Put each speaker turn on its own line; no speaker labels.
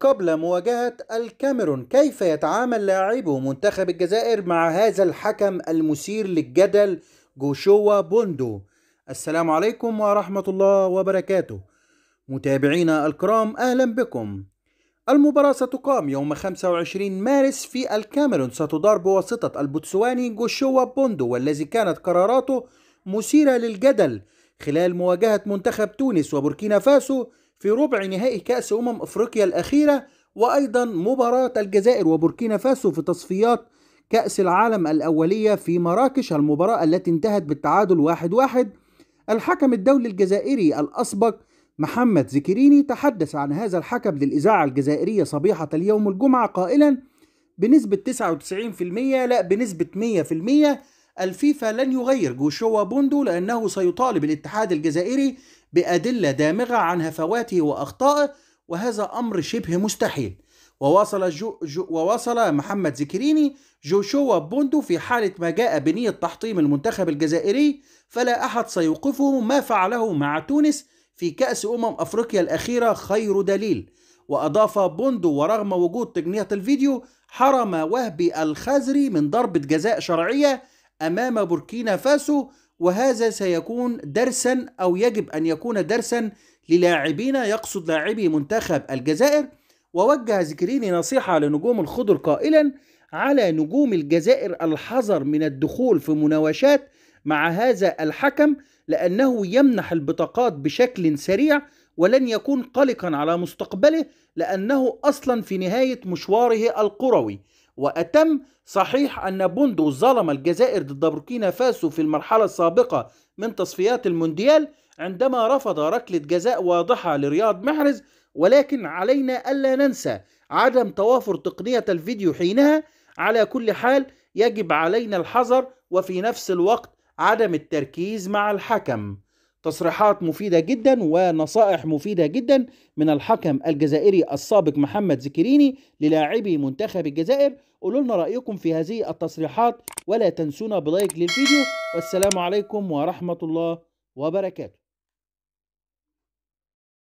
قبل مواجهة الكاميرون كيف يتعامل لاعبو منتخب الجزائر مع هذا الحكم المثير للجدل جوشوا بوندو السلام عليكم ورحمة الله وبركاته متابعينا الكرام أهلا بكم المباراة ستقام يوم 25 مارس في الكاميرون ستدار بواسطة البوتسواني جوشوا بوندو والذي كانت قراراته مثيرة للجدل خلال مواجهة منتخب تونس وبوركينا فاسو في ربع نهائي كأس أمم أفريقيا الأخيرة وأيضا مباراة الجزائر وبوركينا فاسو في تصفيات كأس العالم الأولية في مراكش المباراة التي انتهت بالتعادل واحد واحد الحكم الدولي الجزائري الأسبق محمد زكريني تحدث عن هذا الحكم للإذاعة الجزائرية صبيحة اليوم الجمعة قائلا بنسبة 99% لا بنسبة 100% الفيفا لن يغير جوشوا بوندو لأنه سيطالب الاتحاد الجزائري بأدلة دامغة عن هفواته وأخطائه وهذا أمر شبه مستحيل وواصل, جو جو وواصل محمد زكريني جوشوا بوندو في حالة ما جاء بنية تحطيم المنتخب الجزائري فلا أحد سيوقفه ما فعله مع تونس في كأس أمم أفريقيا الأخيرة خير دليل وأضاف بوندو ورغم وجود تقنية الفيديو حرم وهبي الخزري من ضربة جزاء شرعية أمام بوركينا فاسو وهذا سيكون درسا أو يجب أن يكون درسا للاعبينا يقصد لاعبي منتخب الجزائر ووجه زكريني نصيحة لنجوم الخضر قائلا على نجوم الجزائر الحذر من الدخول في مناوشات مع هذا الحكم لأنه يمنح البطاقات بشكل سريع ولن يكون قلقا على مستقبله لأنه أصلا في نهاية مشواره القروي وأتم صحيح أن بوندو ظلم الجزائر ضد بوركينا فاسو في المرحلة السابقة من تصفيات المونديال عندما رفض ركلة جزاء واضحة لرياض محرز ولكن علينا ألا ننسى عدم توافر تقنية الفيديو حينها على كل حال يجب علينا الحذر وفي نفس الوقت عدم التركيز مع الحكم تصريحات مفيدة جدا ونصائح مفيدة جدا من الحكم الجزائري السابق محمد زكريني للاعبي منتخب الجزائر قولوا لنا رأيكم في هذه التصريحات ولا تنسونا بلايك للفيديو والسلام عليكم ورحمة الله وبركاته